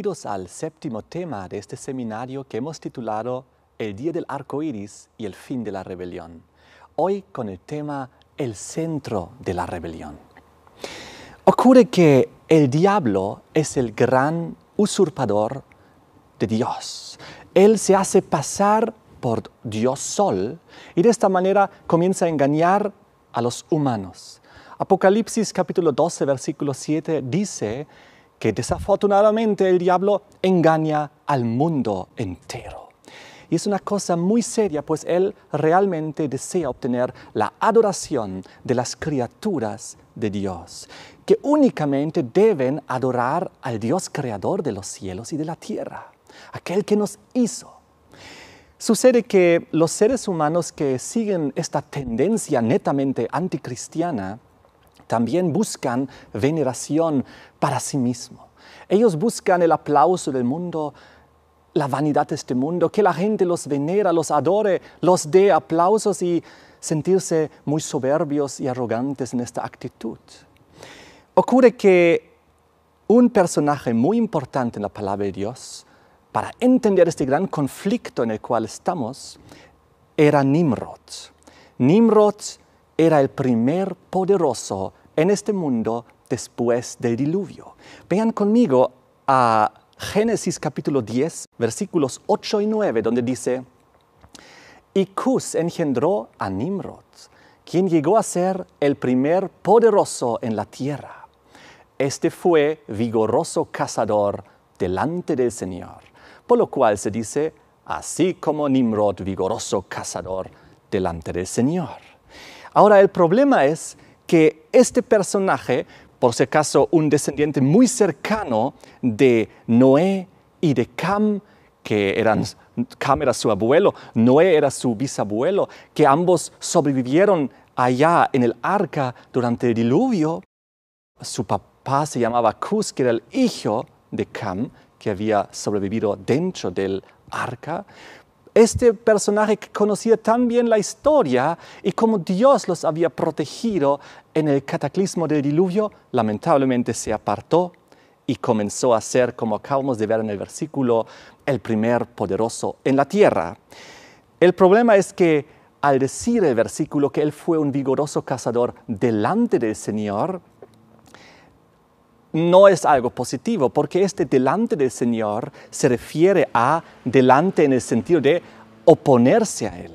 bienvenidos al séptimo tema de este seminario que hemos titulado El Día del Arco Iris y el Fin de la Rebelión. Hoy con el tema El Centro de la Rebelión. Ocurre que el diablo es el gran usurpador de Dios. Él se hace pasar por Dios Sol y de esta manera comienza a engañar a los humanos. Apocalipsis capítulo 12 versículo 7 dice que desafortunadamente el diablo engaña al mundo entero. Y es una cosa muy seria, pues él realmente desea obtener la adoración de las criaturas de Dios, que únicamente deben adorar al Dios creador de los cielos y de la tierra, aquel que nos hizo. Sucede que los seres humanos que siguen esta tendencia netamente anticristiana también buscan veneración para sí mismo. Ellos buscan el aplauso del mundo, la vanidad de este mundo, que la gente los venera, los adore, los dé aplausos y sentirse muy soberbios y arrogantes en esta actitud. Ocurre que un personaje muy importante en la palabra de Dios, para entender este gran conflicto en el cual estamos, era Nimrod. Nimrod era el primer poderoso en este mundo después del diluvio. Vean conmigo a Génesis capítulo 10, versículos 8 y 9, donde dice, y Cus engendró a Nimrod, quien llegó a ser el primer poderoso en la tierra. Este fue vigoroso cazador delante del Señor, por lo cual se dice, así como Nimrod, vigoroso cazador delante del Señor. Ahora el problema es que este personaje, por si acaso un descendiente muy cercano de Noé y de Cam, que eran, Cam era su abuelo, Noé era su bisabuelo, que ambos sobrevivieron allá en el arca durante el diluvio. Su papá se llamaba Cus, que era el hijo de Cam, que había sobrevivido dentro del arca este personaje que conocía tan bien la historia y como Dios los había protegido en el cataclismo del diluvio, lamentablemente se apartó y comenzó a ser, como acabamos de ver en el versículo, el primer poderoso en la tierra. El problema es que al decir el versículo que él fue un vigoroso cazador delante del Señor, no es algo positivo, porque este delante del Señor se refiere a delante en el sentido de oponerse a Él,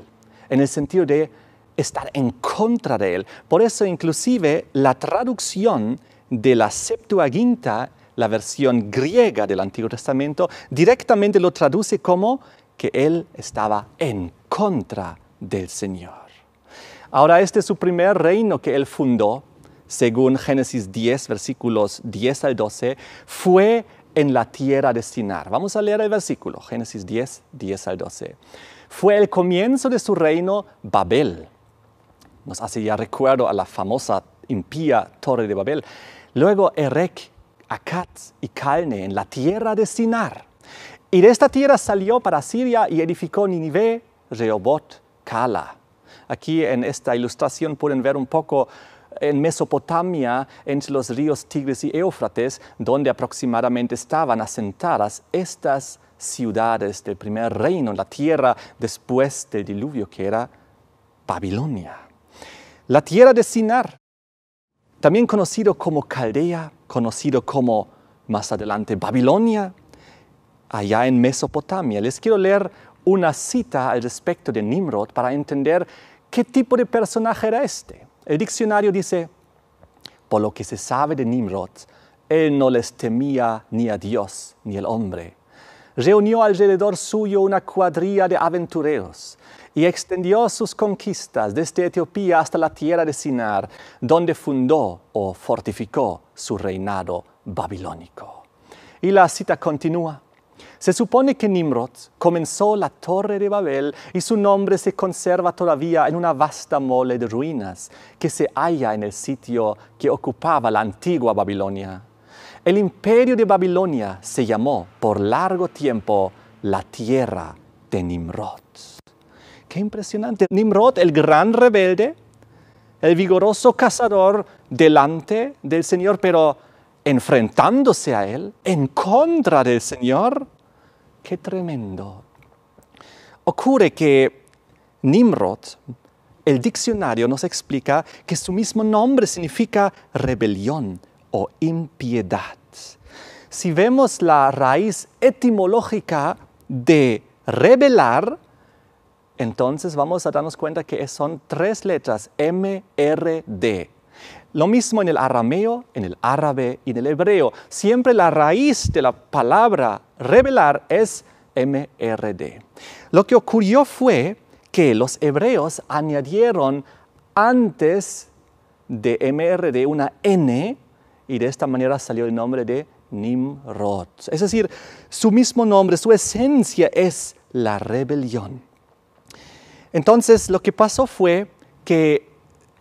en el sentido de estar en contra de Él. Por eso inclusive la traducción de la Septuaginta, la versión griega del Antiguo Testamento, directamente lo traduce como que Él estaba en contra del Señor. Ahora, este es su primer reino que Él fundó según Génesis 10, versículos 10 al 12, fue en la tierra de Sinar. Vamos a leer el versículo, Génesis 10, 10 al 12. Fue el comienzo de su reino Babel. Nos hace ya recuerdo a la famosa impía Torre de Babel. Luego Erech, Acat y Calne en la tierra de Sinar. Y de esta tierra salió para Siria y edificó Ninive, Reobot, Cala. Aquí en esta ilustración pueden ver un poco en Mesopotamia, entre los ríos Tigris y Éufrates, donde aproximadamente estaban asentadas estas ciudades del primer reino en la tierra después del diluvio, que era Babilonia. La tierra de Sinar, también conocido como Caldea, conocido como más adelante Babilonia, allá en Mesopotamia. Les quiero leer una cita al respecto de Nimrod para entender qué tipo de personaje era este. El diccionario dice, por lo que se sabe de Nimrod, él no les temía ni a Dios ni al hombre. Reunió alrededor suyo una cuadrilla de aventureros y extendió sus conquistas desde Etiopía hasta la tierra de Sinar, donde fundó o fortificó su reinado babilónico. Y la cita continúa. Se supone que Nimrod comenzó la Torre de Babel y su nombre se conserva todavía en una vasta mole de ruinas que se halla en el sitio que ocupaba la antigua Babilonia. El imperio de Babilonia se llamó por largo tiempo la tierra de Nimrod. Qué impresionante. Nimrod, el gran rebelde, el vigoroso cazador delante del Señor, pero enfrentándose a Él, en contra del Señor, Qué tremendo. Ocurre que Nimrod, el diccionario nos explica que su mismo nombre significa rebelión o impiedad. Si vemos la raíz etimológica de rebelar, entonces vamos a darnos cuenta que son tres letras, M, R, D, lo mismo en el arameo, en el árabe y en el hebreo. Siempre la raíz de la palabra revelar es MRD. Lo que ocurrió fue que los hebreos añadieron antes de MRD una N y de esta manera salió el nombre de Nimrod. Es decir, su mismo nombre, su esencia es la rebelión. Entonces lo que pasó fue que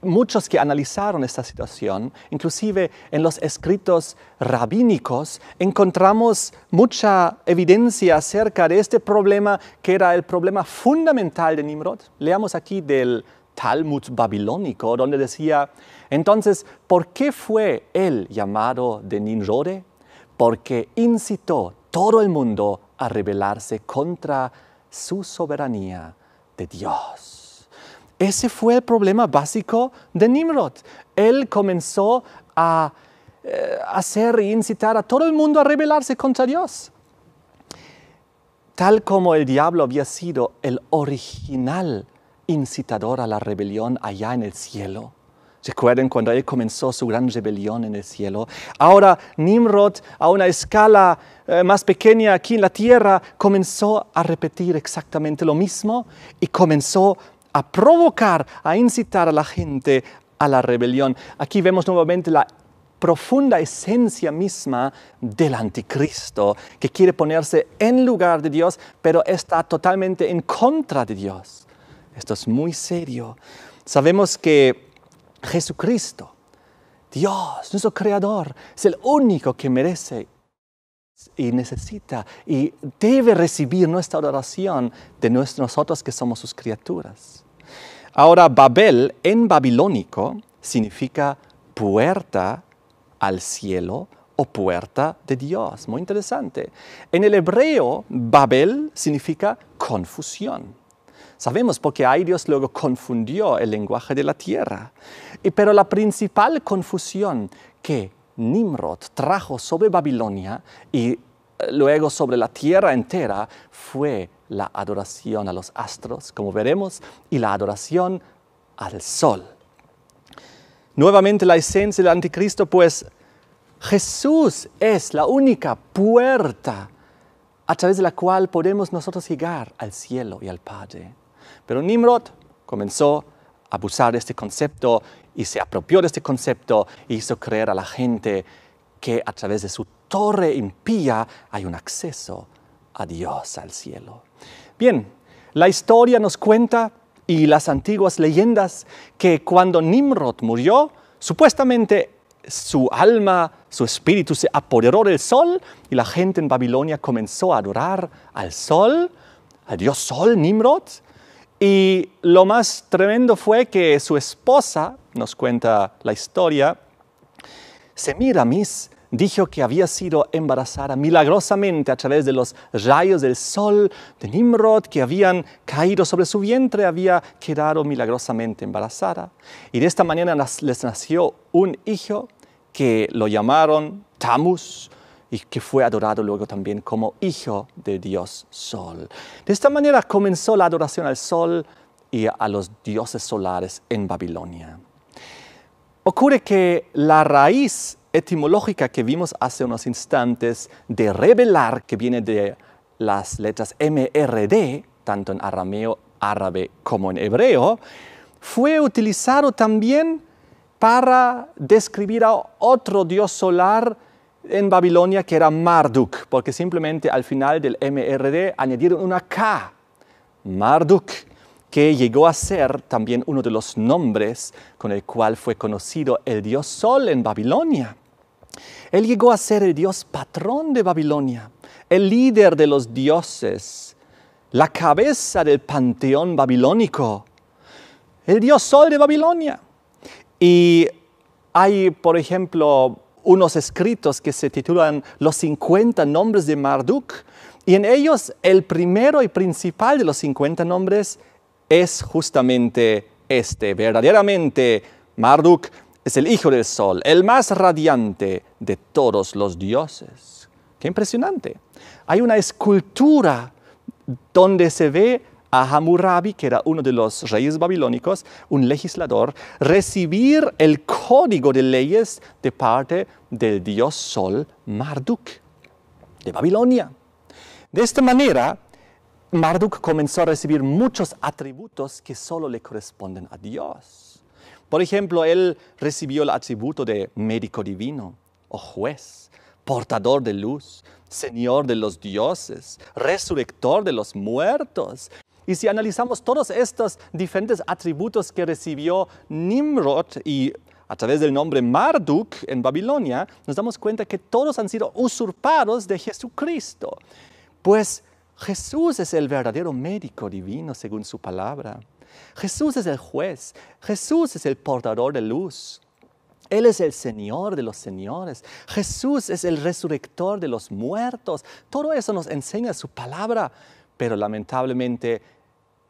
muchos que analizaron esta situación, inclusive en los escritos rabínicos, encontramos mucha evidencia acerca de este problema que era el problema fundamental de Nimrod. Leamos aquí del Talmud babilónico, donde decía, entonces, ¿por qué fue él llamado de Nimrod? Porque incitó todo el mundo a rebelarse contra su soberanía de Dios. Ese fue el problema básico de Nimrod. Él comenzó eh, a hacer e incitar a todo el mundo a rebelarse contra Dios. Tal como el diablo había sido el original incitador a la rebelión allá en el cielo. Recuerden cuando él comenzó su gran rebelión en el cielo. Ahora Nimrod, a una escala eh, más pequeña aquí en la tierra, comenzó a repetir exactamente lo mismo y comenzó a provocar, a incitar a la gente a la rebelión. Aquí vemos nuevamente la profunda esencia misma del anticristo, que quiere ponerse en lugar de Dios, pero está totalmente en contra de Dios. Esto es muy serio. Sabemos que Jesucristo, Dios, nuestro Creador, es el único que merece y necesita y debe recibir nuestra adoración de nosotros que somos sus criaturas. Ahora, Babel en babilónico significa puerta al cielo o puerta de Dios. Muy interesante. En el hebreo, Babel significa confusión. Sabemos porque ahí Dios luego confundió el lenguaje de la tierra. pero la principal confusión que Nimrod trajo sobre Babilonia y eh, luego sobre la tierra entera fue la adoración a los astros, como veremos, y la adoración al sol. Nuevamente la esencia del anticristo, pues Jesús es la única puerta a través de la cual podemos nosotros llegar al cielo y al Padre. Pero Nimrod comenzó a abusar de este concepto y se apropió de este concepto e hizo creer a la gente que a través de su torre impía hay un acceso a Dios, al cielo. Bien, la historia nos cuenta y las antiguas leyendas que cuando Nimrod murió, supuestamente su alma, su espíritu se apoderó del sol y la gente en Babilonia comenzó a adorar al sol, al dios sol Nimrod. Y lo más tremendo fue que su esposa, nos cuenta la historia, se Semiramis dijo que había sido embarazada milagrosamente a través de los rayos del sol de Nimrod que habían caído sobre su vientre, había quedado milagrosamente embarazada. Y de esta manera les nació un hijo que lo llamaron Tamus, y que fue adorado luego también como hijo de Dios Sol. De esta manera comenzó la adoración al Sol y a los dioses solares en Babilonia. Ocurre que la raíz etimológica que vimos hace unos instantes de revelar, que viene de las letras MRD, tanto en arameo, árabe como en hebreo, fue utilizado también para describir a otro dios solar en Babilonia que era Marduk, porque simplemente al final del MRD añadieron una K, Marduk, que llegó a ser también uno de los nombres con el cual fue conocido el dios Sol en Babilonia. Él llegó a ser el dios patrón de Babilonia, el líder de los dioses, la cabeza del panteón babilónico, el dios sol de Babilonia. Y hay, por ejemplo, unos escritos que se titulan Los 50 nombres de Marduk, y en ellos el primero y principal de los 50 nombres es justamente este, verdaderamente Marduk es el Hijo del Sol, el más radiante de todos los dioses. Qué impresionante. Hay una escultura donde se ve a Hammurabi, que era uno de los reyes babilónicos, un legislador, recibir el código de leyes de parte del dios Sol Marduk, de Babilonia. De esta manera, Marduk comenzó a recibir muchos atributos que solo le corresponden a Dios. Por ejemplo, él recibió el atributo de médico divino o juez, portador de luz, señor de los dioses, resurrector de los muertos. Y si analizamos todos estos diferentes atributos que recibió Nimrod y a través del nombre Marduk en Babilonia, nos damos cuenta que todos han sido usurpados de Jesucristo. Pues Jesús es el verdadero médico divino según su palabra. Jesús es el juez, Jesús es el portador de luz. Él es el Señor de los señores. Jesús es el resurrector de los muertos. Todo eso nos enseña su palabra. Pero lamentablemente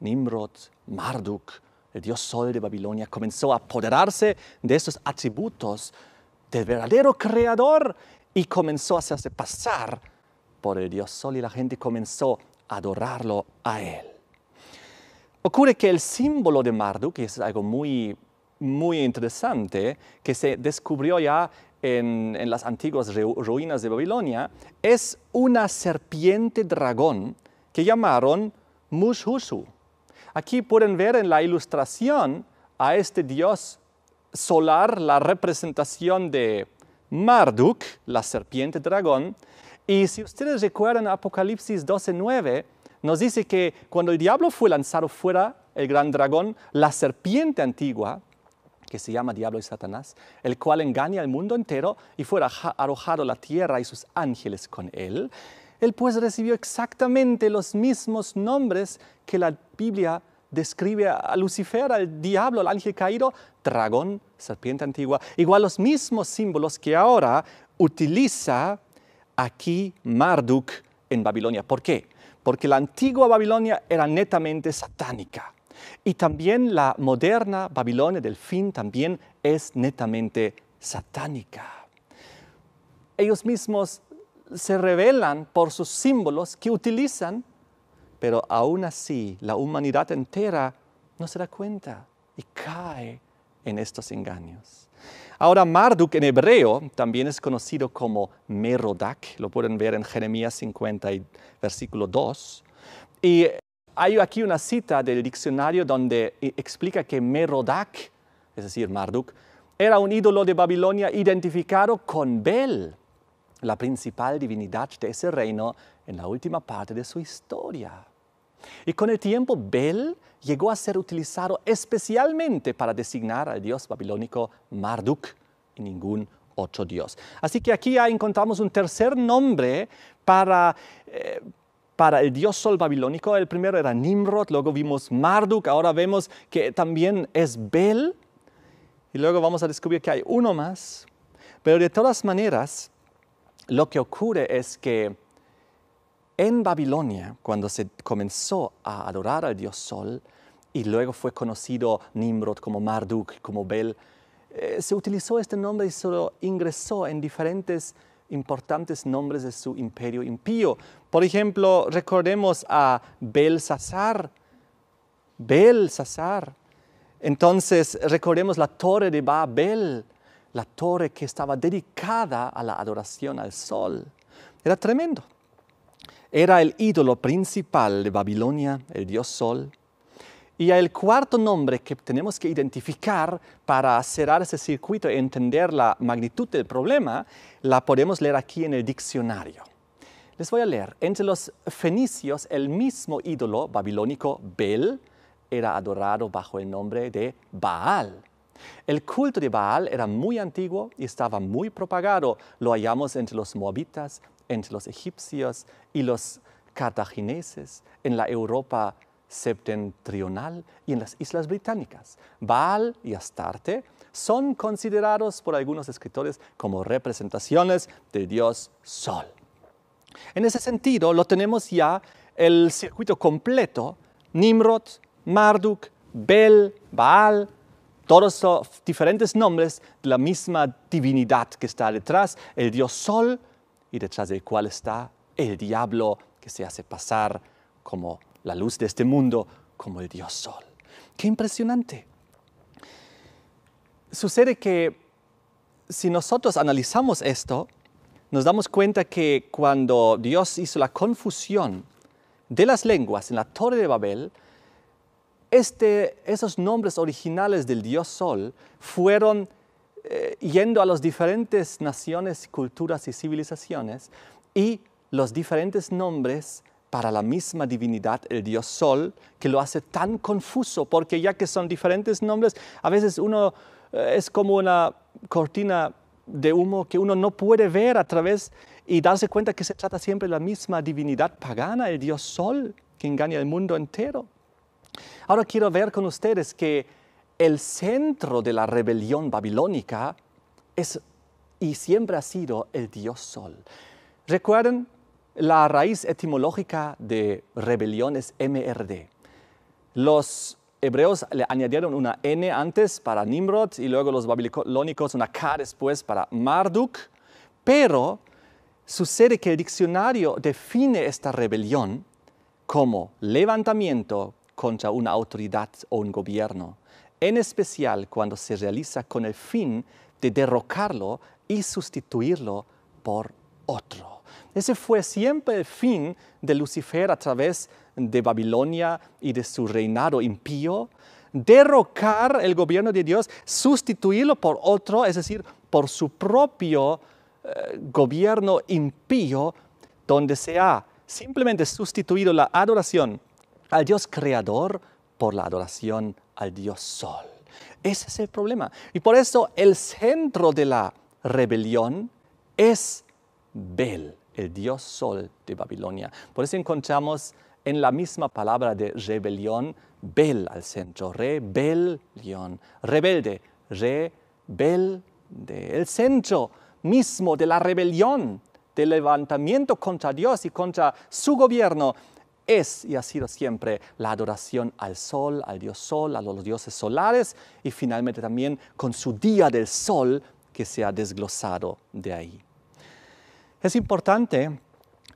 Nimrod, Marduk, el dios sol de Babilonia, comenzó a apoderarse de esos atributos del verdadero creador y comenzó a hacerse pasar por el dios sol y la gente comenzó a adorarlo a él. Ocurre que el símbolo de Marduk, que es algo muy, muy interesante, que se descubrió ya en, en las antiguas ruinas de Babilonia, es una serpiente dragón que llamaron Mushushu. Aquí pueden ver en la ilustración a este dios solar la representación de Marduk, la serpiente dragón, y si ustedes recuerdan Apocalipsis 12.9, nos dice que cuando el diablo fue lanzado fuera, el gran dragón, la serpiente antigua, que se llama Diablo y Satanás, el cual engaña al mundo entero y fuera arrojado la tierra y sus ángeles con él, él pues recibió exactamente los mismos nombres que la Biblia describe a Lucifer, al diablo, al ángel caído, dragón, serpiente antigua, igual los mismos símbolos que ahora utiliza aquí Marduk en Babilonia. ¿Por qué? porque la antigua Babilonia era netamente satánica. Y también la moderna Babilonia del fin también es netamente satánica. Ellos mismos se revelan por sus símbolos que utilizan, pero aún así la humanidad entera no se da cuenta y cae en estos engaños. Ahora, Marduk en hebreo también es conocido como Merodak, lo pueden ver en Jeremías 50, versículo 2. Y hay aquí una cita del diccionario donde e, explica que Merodak, es decir, Marduk, era un ídolo de Babilonia identificado con Bel, la principal divinidad de ese reino en la última parte de su historia. Y con el tiempo, Bel llegó a ser utilizado especialmente para designar al dios babilónico Marduk y ningún otro dios. Así que aquí ya encontramos un tercer nombre para, eh, para el dios sol babilónico. El primero era Nimrod, luego vimos Marduk, ahora vemos que también es Bel. Y luego vamos a descubrir que hay uno más. Pero de todas maneras, lo que ocurre es que en Babilonia, cuando se comenzó a adorar al dios Sol, y luego fue conocido Nimrod como Marduk, como Bel, eh, se utilizó este nombre y se ingresó en diferentes importantes nombres de su imperio impío. Por ejemplo, recordemos a Belsasar. Belsasar. Entonces, recordemos la torre de Babel, la torre que estaba dedicada a la adoración al sol. Era tremendo. Era el ídolo principal de Babilonia, el dios Sol. Y el cuarto nombre que tenemos que identificar para cerrar ese circuito y entender la magnitud del problema, la podemos leer aquí en el diccionario. Les voy a leer. Entre los fenicios, el mismo ídolo babilónico Bel era adorado bajo el nombre de Baal. El culto de Baal era muy antiguo y estaba muy propagado. Lo hallamos entre los moabitas, entre los egipcios y los cartagineses en la Europa septentrional y en las Islas Británicas. Baal y Astarte son considerados por algunos escritores como representaciones del dios Sol. En ese sentido, lo tenemos ya el circuito completo, Nimrod, Marduk, Bel, Baal, todos son diferentes nombres de la misma divinidad que está detrás, el dios Sol, y detrás del cual está el diablo que se hace pasar como la luz de este mundo, como el dios sol. ¡Qué impresionante! Sucede que si nosotros analizamos esto, nos damos cuenta que cuando Dios hizo la confusión de las lenguas en la Torre de Babel, este, esos nombres originales del Dios Sol fueron eh, yendo a las diferentes naciones, culturas y civilizaciones y los diferentes nombres para la misma divinidad, el dios Sol, que lo hace tan confuso, porque ya que son diferentes nombres, a veces uno eh, es como una cortina de humo que uno no puede ver a través y darse cuenta que se trata siempre de la misma divinidad pagana, el dios Sol, que engaña al mundo entero. Ahora quiero ver con ustedes que el centro de la rebelión babilónica es y siempre ha sido el dios Sol. Recuerden, la raíz etimológica de rebelión es MRD. Los hebreos le añadieron una N antes para Nimrod y luego los babilónicos una K después para Marduk, pero sucede que el diccionario define esta rebelión como levantamiento contra una autoridad o un gobierno en especial cuando se realiza con el fin de derrocarlo y sustituirlo por otro. Ese fue siempre el fin de Lucifer a través de Babilonia y de su reinado impío. Derrocar el gobierno de Dios, sustituirlo por otro, es decir, por su propio eh, gobierno impío, donde se ha simplemente sustituido la adoración al Dios creador por la adoración al dios sol. Ese es el problema. Y por eso el centro de la rebelión es Bel, el dios sol de Babilonia. Por eso encontramos en la misma palabra de rebelión, Bel al centro, rebelión, rebelde, rebelde, el centro mismo de la rebelión, del levantamiento contra Dios y contra su gobierno es y ha sido siempre la adoración al sol, al dios sol, a los dioses solares y finalmente también con su día del sol que se ha desglosado de ahí. Es importante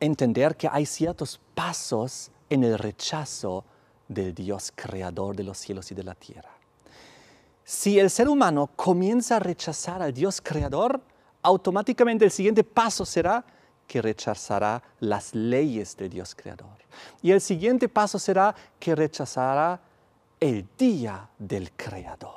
entender que hay ciertos pasos en el rechazo del Dios creador de los cielos y de la tierra. Si el ser humano comienza a rechazar al Dios creador, automáticamente el siguiente paso será que rechazará las leyes de Dios Creador. Y el siguiente paso será que rechazará el día del Creador.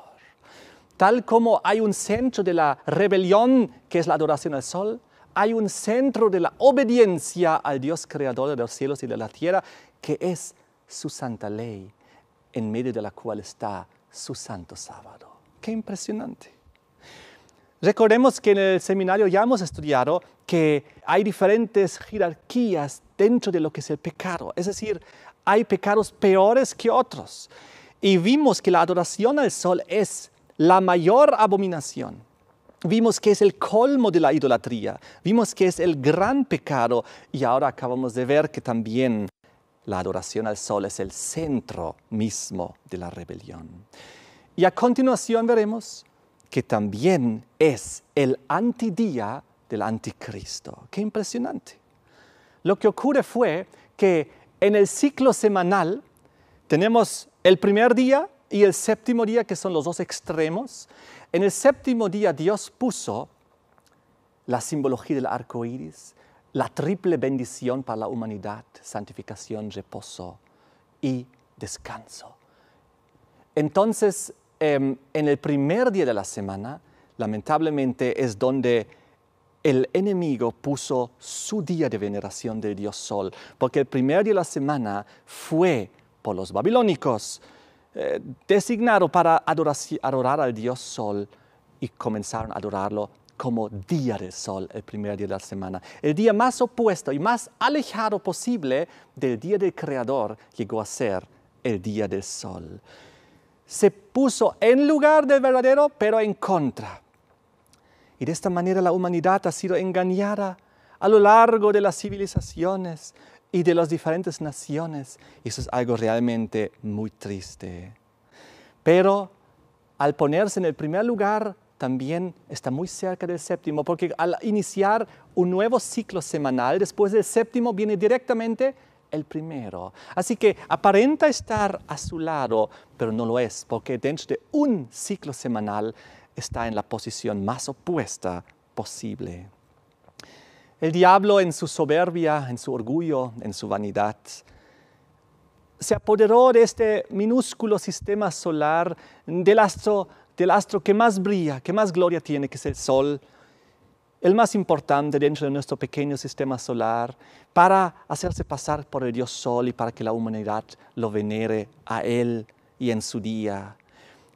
Tal como hay un centro de la rebelión, que es la adoración al sol, hay un centro de la obediencia al Dios Creador de los cielos y de la tierra, que es su santa ley, en medio de la cual está su santo sábado. Qué impresionante. Recordemos que en el seminario ya hemos estudiado que hay diferentes jerarquías dentro de lo que es el pecado, es decir, hay pecados peores que otros. Y vimos que la adoración al sol es la mayor abominación. Vimos que es el colmo de la idolatría, vimos que es el gran pecado y ahora acabamos de ver que también la adoración al sol es el centro mismo de la rebelión. Y a continuación veremos que también es el antidía del anticristo. Qué impresionante. Lo que ocurre fue que en el ciclo semanal tenemos el primer día y el séptimo día, que son los dos extremos. En el séptimo día Dios puso la simbología del arco iris, la triple bendición para la humanidad, santificación, reposo y descanso. Entonces, Em, en el primer día de la semana, lamentablemente, es donde el enemigo puso su día de veneración del dios Sol, porque el primer día de la semana fue por los babilónicos eh, designado para adorar al dios Sol y comenzaron a adorarlo como día del sol, el primer día de la semana. El día más opuesto y más alejado posible del día del Creador llegó a ser el día del sol se puso en lugar del verdadero, pero en contra. Y de esta manera la humanidad ha sido engañada a lo largo de las civilizaciones y de las diferentes naciones. Y eso es algo realmente muy triste. Pero al ponerse en el primer lugar, también está muy cerca del séptimo, porque al iniciar un nuevo ciclo semanal, después del séptimo viene directamente el primero. Así que aparenta estar a su lado, pero no lo es, porque dentro de un ciclo semanal está en la posición más opuesta posible. El diablo en su soberbia, en su orgullo, en su vanidad, se apoderó de este minúsculo sistema solar del astro, del astro que más brilla, que más gloria tiene, que es el Sol, el más importante dentro de nuestro pequeño sistema solar, para hacerse pasar por el Dios Sol y para que la humanidad lo venere a Él y en su día.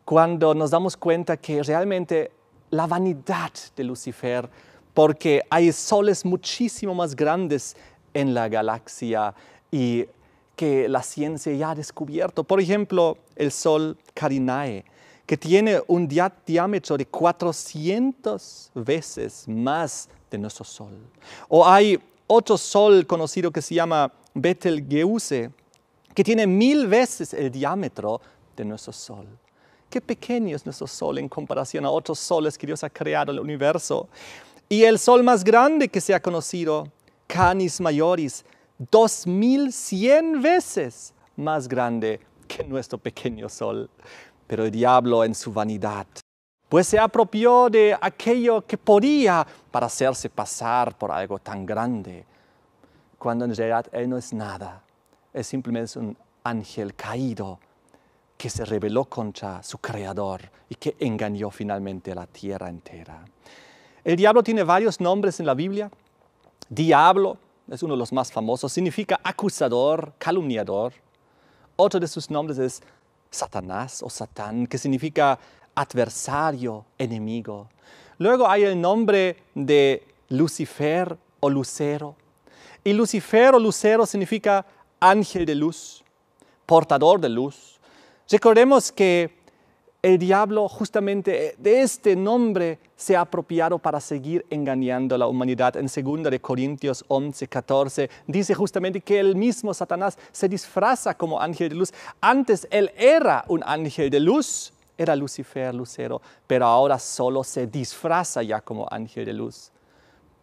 Cuando nos damos cuenta que realmente la vanidad de Lucifer, porque hay soles muchísimo más grandes en la galaxia y que la ciencia ya ha descubierto. Por ejemplo, el sol Carinae, que tiene un diámetro de 400 veces más de nuestro Sol. O hay otro Sol conocido que se llama Betelgeuse, que tiene mil veces el diámetro de nuestro Sol. Qué pequeño es nuestro Sol en comparación a otros soles que Dios ha creado en el universo. Y el Sol más grande que se ha conocido, Canis Majoris, 2100 veces más grande que nuestro pequeño Sol pero el diablo en su vanidad, pues se apropió de aquello que podía para hacerse pasar por algo tan grande, cuando en realidad él no es nada, es simplemente un ángel caído que se rebeló contra su creador y que engañó finalmente a la tierra entera. El diablo tiene varios nombres en la Biblia. Diablo es uno de los más famosos, significa acusador, calumniador. Otro de sus nombres es Satanás o Satán, que significa adversario, enemigo. Luego hay el nombre de Lucifer o Lucero. Y Lucifer o Lucero significa ángel de luz, portador de luz. Recordemos que el diablo justamente de este nombre se ha apropiado para seguir engañando a la humanidad. En 2 Corintios 11, 14 dice justamente que el mismo Satanás se disfraza como ángel de luz. Antes él era un ángel de luz, era Lucifer, Lucero, pero ahora solo se disfraza ya como ángel de luz,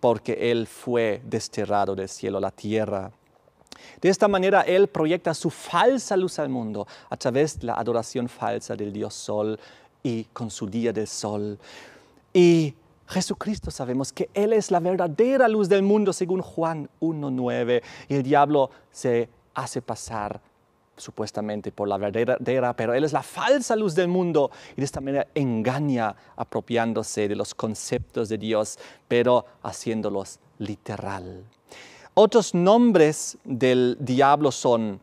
porque él fue desterrado del cielo a la tierra. De esta manera, él proyecta su falsa luz al mundo a través de la adoración falsa del Dios Sol y con su día del Sol. Y Jesucristo sabemos que Él es la verdadera luz del mundo, según Juan 1.9, y el diablo se hace pasar supuestamente por la verdadera, pero Él es la falsa luz del mundo y de esta manera engaña apropiándose de los conceptos de Dios, pero haciéndolos literal. Otros nombres del diablo son,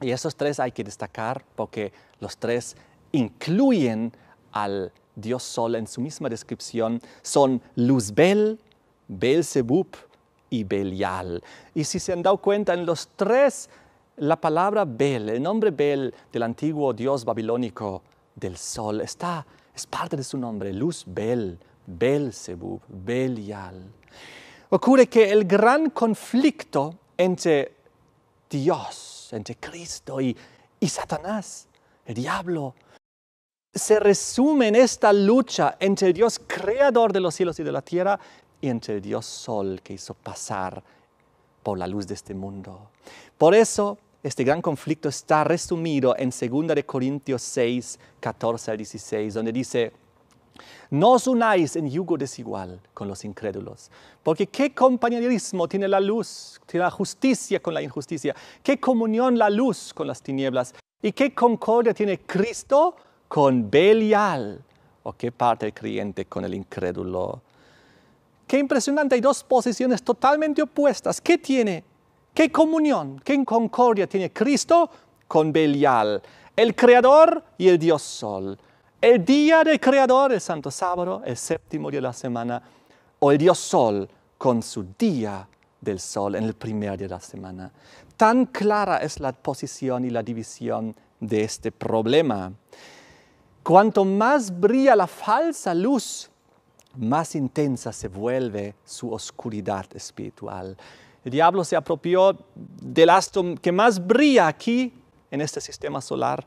y esos tres hay que destacar porque los tres incluyen al Dios Sol en su misma descripción, son Luzbel, Belzebub y Belial. Y si se han dado cuenta, en los tres, la palabra Bel, el nombre Bel del antiguo dios babilónico del sol, está, es parte de su nombre, Luzbel, Belzebub, Belial ocurre que el gran conflicto entre Dios, entre Cristo y, Satanás, el diablo, se resume en esta lucha entre el Dios creador de los cielos y de la tierra y entre el Dios sol que hizo pasar por la luz de este mundo. Por eso, este gran conflicto está resumido en 2 Corintios 6, 14 al 16, donde dice, no os unáis en yugo desigual con los incrédulos, porque qué compañerismo tiene la luz, tiene la justicia con la injusticia, qué comunión la luz con las tinieblas y qué concordia tiene Cristo con Belial, o qué parte el creyente con el incrédulo. Qué impresionante, hay dos posiciones totalmente opuestas. ¿Qué tiene? ¿Qué comunión, qué concordia tiene Cristo con Belial, el Creador y el Dios Sol? El día del Creador, el Santo Sábado, el séptimo día de la semana, o el Dios Sol con su día del Sol en el primer día de la semana. Tan clara es la posición y la división de este problema. Cuanto más brilla la falsa luz, más intensa se vuelve su oscuridad espiritual. El diablo se apropió del astro que más brilla aquí en este sistema solar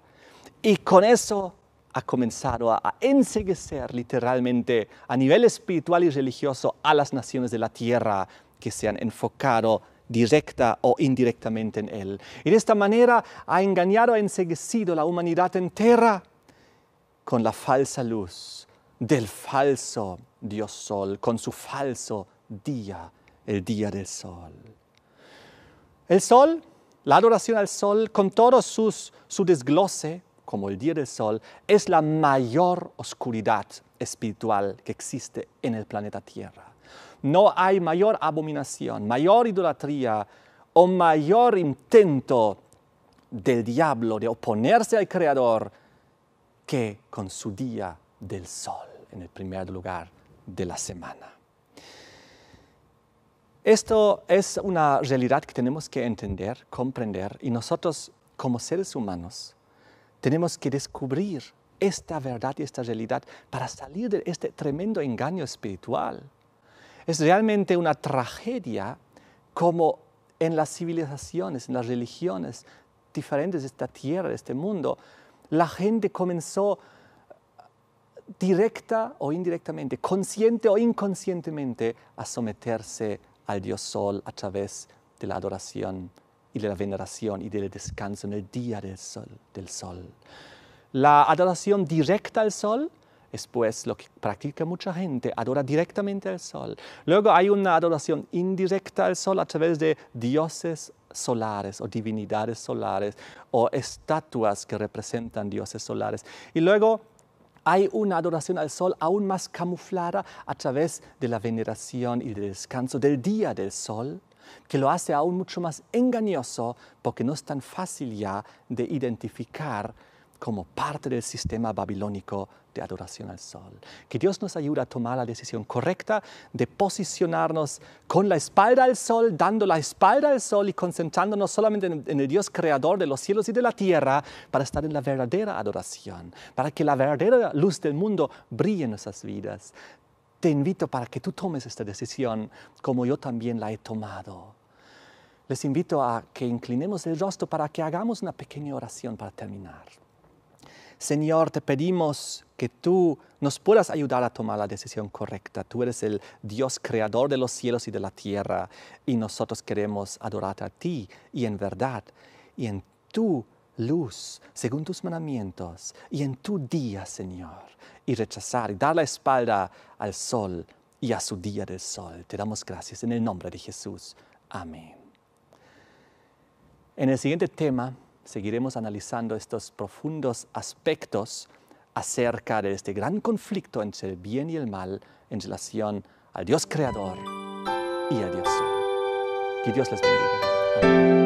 y con eso ha comenzado a, enseguecer literalmente a nivel espiritual y religioso a las naciones de la tierra que se han enfocado directa o indirectamente en él. Y de esta manera ha engañado, ha enseguecido la humanidad entera con la falsa luz del falso Dios Sol, con su falso día, el día del Sol. El Sol, la adoración al Sol, con todo su desglose, como el día del sol, es la mayor oscuridad espiritual que existe en el planeta Tierra. No hay mayor abominación, mayor idolatría o mayor intento del diablo de oponerse al Creador que con su día del sol en el primer lugar de la semana. Esto es una realidad que tenemos que entender, comprender y nosotros como seres humanos tenemos que descubrir esta verdad y esta realidad para salir de este tremendo engaño espiritual. Es realmente una tragedia como en las civilizaciones, en las religiones diferentes de esta tierra, de este mundo, la gente comenzó eh, directa o indirectamente, consciente o inconscientemente, a someterse al Dios Sol a través de la adoración y de la veneración y del descanso en el día del sol. Del sol. La adoración directa al sol es pues lo que practica mucha gente, adora directamente al sol. Luego hay una adoración indirecta al sol a través de dioses solares o divinidades solares o estatuas que representan dioses solares. Y luego hay una adoración al sol aún más camuflada a través de la veneración y del descanso del día del sol que lo hace aún mucho más engañoso porque no es tan fácil ya de identificar como parte del sistema babilónico de adoración al sol. Que Dios nos ayude a tomar la decisión correcta de posicionarnos con la espalda al sol, dando la espalda al sol y concentrándonos solamente en, el Dios creador de los cielos y de la tierra para estar en la verdadera adoración, para que la verdadera luz del mundo brille en nuestras vidas te invito para que tú tomes esta decisión como yo también la he tomado. Les invito a que inclinemos el rostro para que hagamos una pequeña oración para terminar. Señor, te pedimos que tú nos puedas ayudar a tomar la decisión correcta. Tú eres el Dios creador de los cielos y de la tierra y nosotros queremos adorarte a ti y en verdad y en tu luz según tus mandamientos y en tu día, Señor, y rechazar y dar la espalda al sol y a su día del sol. Te damos gracias en el nombre de Jesús. Amén. En el siguiente tema seguiremos analizando estos profundos aspectos acerca de este gran conflicto entre el bien y el mal en relación al Dios creador y a Dios. Que Dios les bendiga.